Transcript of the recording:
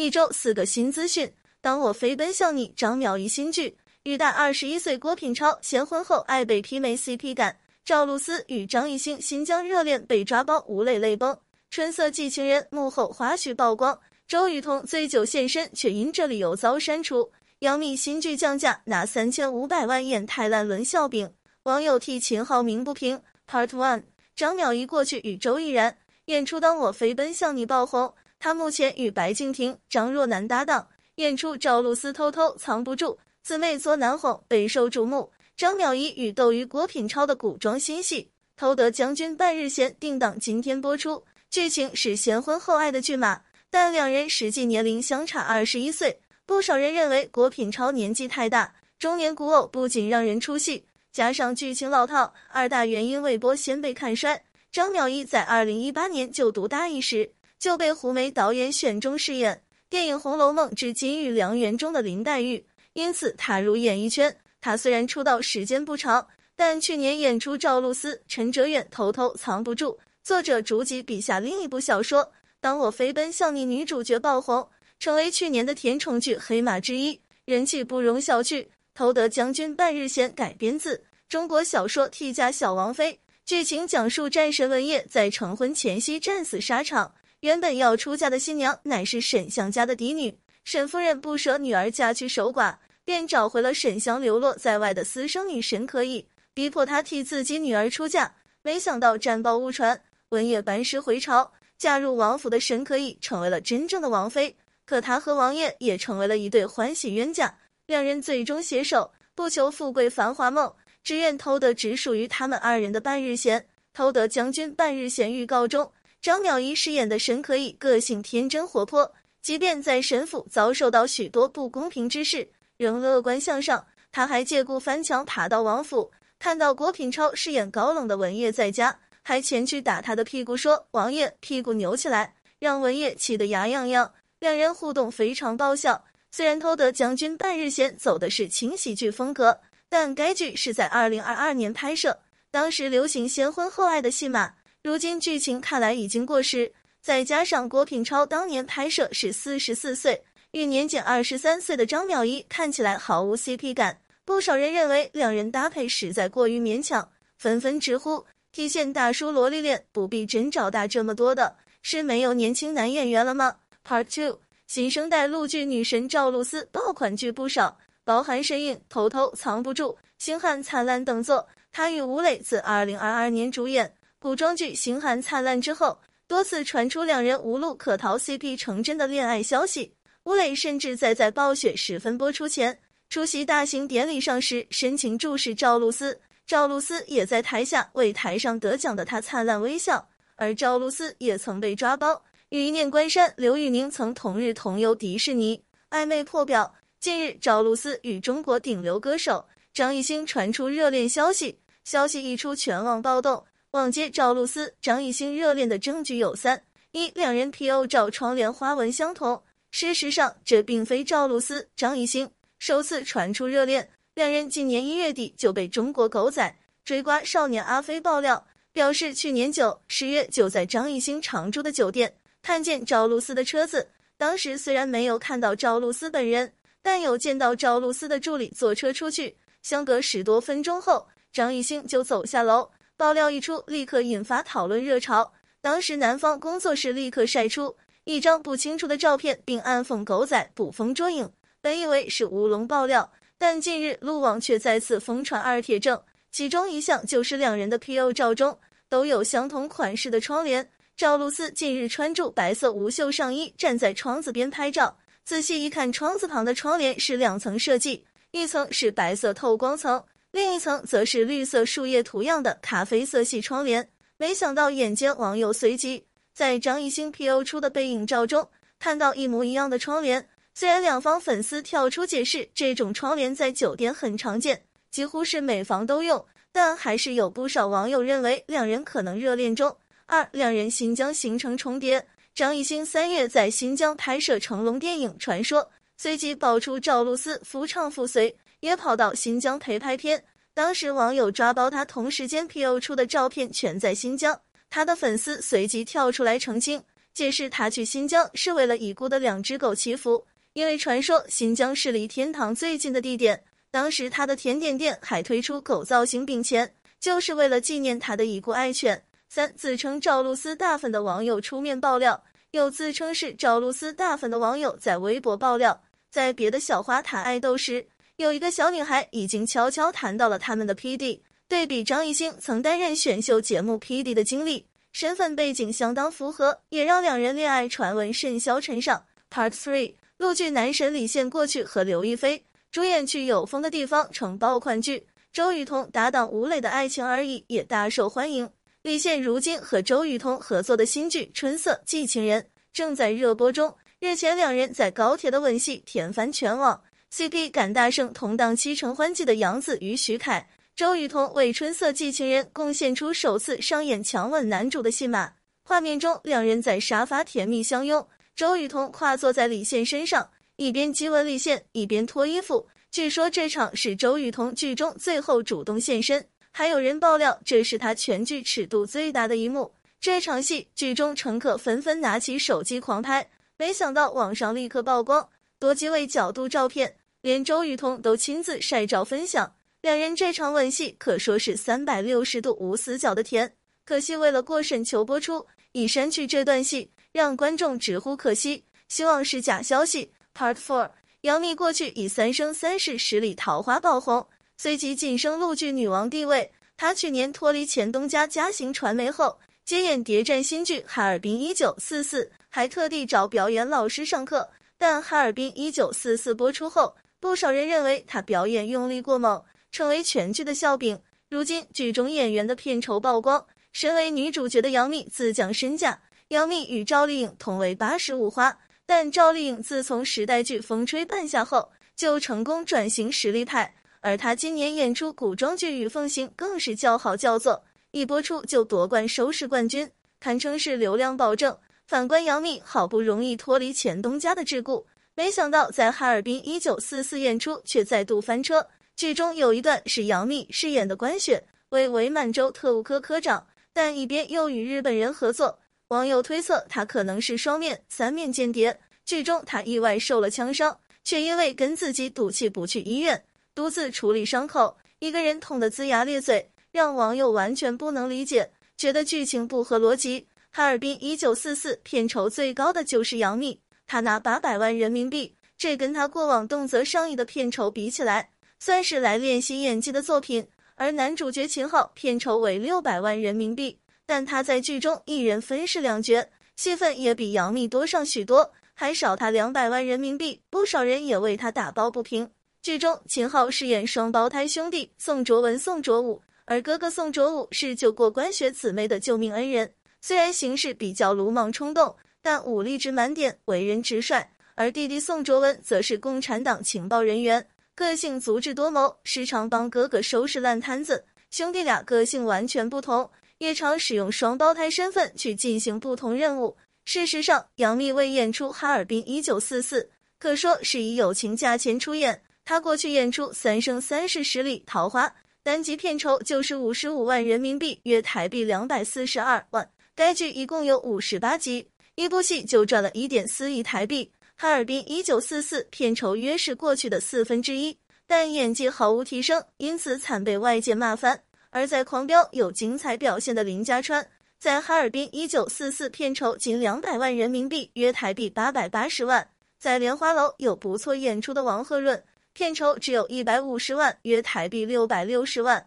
一周四个新资讯。当我飞奔向你，张淼怡新剧。与大二十一岁郭品超先婚后爱被媲没 CP 感。赵露思与张艺兴新疆热恋被抓包，无泪泪崩。春色寄情人幕后花絮曝光，周雨彤醉酒现身却因这理由遭删除。杨幂新剧降价拿三千五百万演太烂伦笑柄，网友替秦昊鸣不平。Part one，张淼怡过去与周翊然演出《当我飞奔向你》爆红。他目前与白敬亭、张若楠搭档演出《赵露思偷偷藏不住》，姊妹作难哄备受瞩目。张淼怡与斗鱼郭品超的古装新戏《偷得将军半日闲》定档今天播出，剧情是先婚后爱的剧码，但两人实际年龄相差二十一岁，不少人认为郭品超年纪太大，中年古偶不仅让人出戏，加上剧情老套，二大原因未播先被看衰。张淼怡在二零一八年就读大一时。就被胡梅导演选中饰演电影《红楼梦》之金玉良缘中的林黛玉，因此踏入演艺圈。她虽然出道时间不长，但去年演出赵露思、陈哲远，偷偷藏不住。作者竹级笔下另一部小说《当我飞奔向你》女主角爆红，成为去年的甜宠剧黑马之一，人气不容小觑。偷得将军半日闲改编自中国小说替嫁小王妃，剧情讲述战神文烨在成婚前夕战死沙场。原本要出嫁的新娘乃是沈相家的嫡女，沈夫人不舍女儿嫁去守寡，便找回了沈香流落在外的私生女沈可以，逼迫她替自己女儿出嫁。没想到战报误传，文也班师回朝，嫁入王府的沈可以成为了真正的王妃。可她和王爷也成为了一对欢喜冤家，两人最终携手，不求富贵繁华梦，只愿偷得只属于他们二人的半日闲。偷得将军半日闲，预告中。张淼怡饰演的沈可以个性天真活泼，即便在沈府遭受到许多不公平之事，仍乐观向上。他还借故翻墙爬到王府，看到郭品超饰演高冷的文烨在家，还前去打他的屁股，说：“王爷屁股扭起来。”让文烨气得牙痒痒。两人互动非常爆笑。虽然《偷得将军半日闲》走的是轻喜剧风格，但该剧是在二零二二年拍摄，当时流行先婚后爱的戏码。如今剧情看来已经过时，再加上郭品超当年拍摄是四十四岁，与年仅二十三岁的张淼怡看起来毫无 CP 感，不少人认为两人搭配实在过于勉强，纷纷直呼体现大叔萝莉脸，不必真找大这么多的，是没有年轻男演员了吗？Part two 新生代陆剧女神赵露思爆款剧不少，包含《神影》《偷偷藏不住》《星汉灿烂》等作，她与吴磊自二零二二年主演。古装剧《星汉灿烂》之后，多次传出两人无路可逃 CP 成真的恋爱消息。吴磊甚至在在《暴雪十分》播出前，出席大型典礼上时深情注视赵露思，赵露思也在台下为台上得奖的他灿烂微笑。而赵露思也曾被抓包，与《一念关山》刘宇宁曾同日同游迪士尼，暧昧破表。近日，赵露思与中国顶流歌手张艺兴传出热恋消息，消息一出，全网暴动。网街赵露思张艺兴热恋的证据有三：一、两人 PO 照窗帘花纹相同。事实上，这并非赵露思张艺兴首次传出热恋。两人今年一月底就被中国狗仔追瓜少年阿飞爆料，表示去年九十月就在张艺兴常住的酒店看见赵露思的车子。当时虽然没有看到赵露思本人，但有见到赵露思的助理坐车出去，相隔十多分钟后，张艺兴就走下楼。爆料一出，立刻引发讨论热潮。当时男方工作室立刻晒出一张不清楚的照片，并暗讽狗仔捕风捉影。本以为是乌龙爆料，但近日路网却再次疯传二铁证，其中一项就是两人的 PO 照中都有相同款式的窗帘。赵露思近日穿着白色无袖上衣站在窗子边拍照，仔细一看，窗子旁的窗帘是两层设计，一层是白色透光层。另一层则是绿色树叶图样的咖啡色系窗帘。没想到，眼尖网友随即在张艺兴 P O 出的背影照中看到一模一样的窗帘。虽然两方粉丝跳出解释，这种窗帘在酒店很常见，几乎是每房都用，但还是有不少网友认为两人可能热恋中。二，两人新疆行程重叠。张艺兴三月在新疆拍摄成龙电影《传说》，随即爆出赵露思夫唱妇随。也跑到新疆陪拍片。当时网友抓包他同时间 PO 出的照片全在新疆，他的粉丝随即跳出来澄清，解释他去新疆是为了已故的两只狗祈福，因为传说新疆是离天堂最近的地点。当时他的甜点店还推出狗造型饼钱，就是为了纪念他的已故爱犬。三自称赵露思大粉的网友出面爆料，有自称是赵露思大粉的网友在微博爆料，在别的小花谈爱豆时。有一个小女孩已经悄悄谈到了他们的 P D，对比张艺兴曾担任选秀节目 P D 的经历，身份背景相当符合，也让两人恋爱传闻甚嚣尘上。Part Three，陆剧男神李现过去和刘亦菲主演去有风的地方》成爆款剧，周雨彤搭档吴磊的爱情而已也大受欢迎。李现如今和周雨彤合作的新剧《春色寄情人》正在热播中，日前两人在高铁的吻戏甜翻全网。CP 感大胜同档期《承欢记》的杨紫与许凯，周雨彤为《春色寄情人》贡献出首次上演强吻男主的戏码。画面中，两人在沙发甜蜜相拥，周雨彤跨坐在李现身上，一边激吻李现，一边脱衣服。据说这场是周雨彤剧中最后主动现身。还有人爆料，这是他全剧尺度最大的一幕。这场戏，剧中乘客纷纷拿起手机狂拍，没想到网上立刻曝光多机位角度照片。连周雨彤都亲自晒照分享，两人这场吻戏可说是三百六十度无死角的甜。可惜为了过审求播出，已删去这段戏，让观众直呼可惜。希望是假消息。Part Four：杨幂过去以《三生三世十里桃花》爆红，随即晋升陆剧女王地位。她去年脱离前东家嘉行传媒后，接演谍战新剧《哈尔滨一九四四》，还特地找表演老师上课。但《哈尔滨一九四四》播出后，不少人认为她表演用力过猛，成为全剧的笑柄。如今剧中演员的片酬曝光，身为女主角的杨幂自降身价。杨幂与赵丽颖同为八十五花，但赵丽颖自从时代剧《风吹半夏》后就成功转型实力派，而她今年演出古装剧《与凤行》更是叫好叫座，一播出就夺冠收视冠军，堪称是流量保证。反观杨幂，好不容易脱离前东家的桎梏。没想到，在哈尔滨《一九四四》演出却再度翻车。剧中有一段是杨幂饰演的关雪，为伪满洲特务科科长，但一边又与日本人合作。网友推测她可能是双面、三面间谍。剧中她意外受了枪伤，却因为跟自己赌气不去医院，独自处理伤口，一个人痛得龇牙咧嘴，让网友完全不能理解，觉得剧情不合逻辑。哈尔滨《一九四四》片酬最高的就是杨幂。他拿八百万人民币，这跟他过往动辄上亿的片酬比起来，算是来练习演技的作品。而男主角秦昊片酬为六百万人民币，但他在剧中一人分饰两角，戏份也比杨幂多上许多，还少他两百万人民币。不少人也为他打抱不平。剧中，秦昊饰演双胞胎兄弟宋卓文、宋卓武，而哥哥宋卓武是救过关学姊妹的救命恩人，虽然行事比较鲁莽冲动。但武力值满点，为人直率；而弟弟宋卓文则是共产党情报人员，个性足智多谋，时常帮哥哥收拾烂摊子。兄弟俩个性完全不同，也常使用双胞胎身份去进行不同任务。事实上，杨幂为演出《哈尔滨一九四四》，可说是以友情价钱出演。她过去演出《三生三世十里桃花》，单集片酬就是五十五万人民币，约台币两百四十二万。该剧一共有五十八集。一部戏就赚了一点四亿台币，《哈尔滨一九四四》片酬约是过去的四分之一，但演技毫无提升，因此惨被外界骂翻。而在《狂飙》有精彩表现的林家川，在《哈尔滨一九四四》片酬仅两百万人民币，约台币八百八十万。在《莲花楼》有不错演出的王鹤润，片酬只有一百五十万，约台币六百六十万。